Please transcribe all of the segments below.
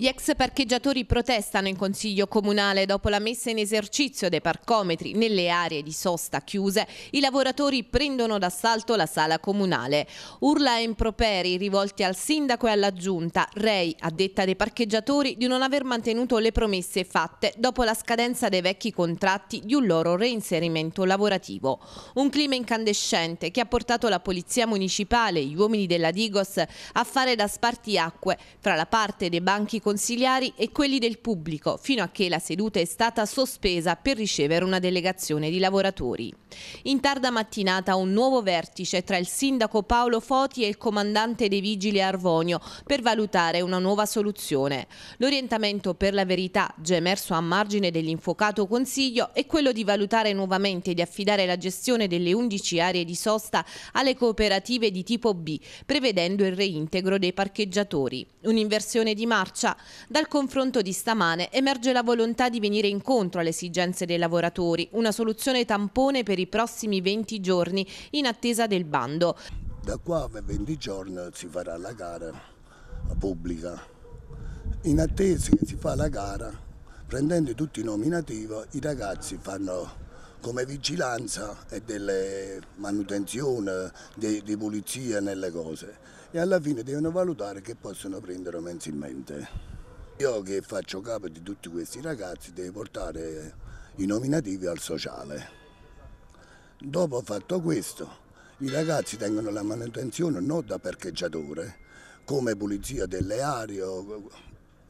Gli ex parcheggiatori protestano in Consiglio Comunale dopo la messa in esercizio dei parcometri nelle aree di sosta chiuse. I lavoratori prendono d'assalto la sala comunale. Urla e improperi rivolti al sindaco e alla giunta. Rei, a detta dei parcheggiatori, di non aver mantenuto le promesse fatte dopo la scadenza dei vecchi contratti di un loro reinserimento lavorativo. Un clima incandescente che ha portato la polizia municipale e gli uomini della Digos a fare da spartiacque fra la parte dei banchi comunali consiliari e quelli del pubblico, fino a che la seduta è stata sospesa per ricevere una delegazione di lavoratori. In tarda mattinata un nuovo vertice tra il sindaco Paolo Foti e il comandante dei vigili Arvonio per valutare una nuova soluzione. L'orientamento per la verità, già emerso a margine dell'infocato consiglio, è quello di valutare nuovamente di affidare la gestione delle 11 aree di sosta alle cooperative di tipo B, prevedendo il reintegro dei parcheggiatori. Un'inversione di marcia dal confronto di stamane emerge la volontà di venire incontro alle esigenze dei lavoratori, una soluzione tampone per i prossimi 20 giorni in attesa del bando. Da qua a 20 giorni si farà la gara pubblica. In attesa che si fa la gara, prendendo tutti i nominativi, i ragazzi fanno come vigilanza e delle manutenzione, di, di pulizia nelle cose e alla fine devono valutare che possono prendere mensilmente. Io che faccio capo di tutti questi ragazzi devo portare i nominativi al sociale. Dopo fatto questo, i ragazzi tengono la manutenzione non da parcheggiatore, come pulizia delle aree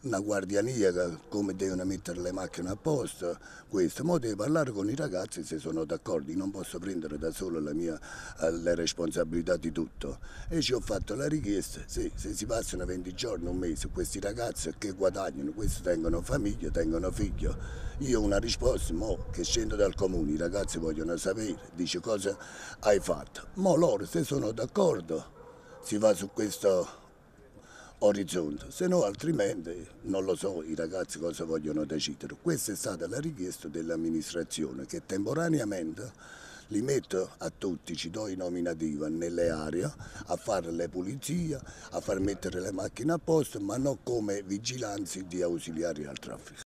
una guardiania come devono mettere le macchine a posto, questo. Ma devo parlare con i ragazzi se sono d'accordo, non posso prendere da solo la mia eh, la responsabilità di tutto. E ci ho fatto la richiesta, sì, se si passano 20 giorni, un mese, questi ragazzi che guadagnano, questi tengono famiglia, tengono figlio. Io ho una risposta, mo che scendo dal comune, i ragazzi vogliono sapere, dice cosa hai fatto. Ma loro se sono d'accordo si va su questo orizzonte, se no altrimenti non lo so i ragazzi cosa vogliono decidere. Questa è stata la richiesta dell'amministrazione che temporaneamente li metto a tutti, ci do i nominativi nelle aree a fare le pulizie, a far mettere le macchine a posto, ma non come vigilanzi di ausiliari al traffico.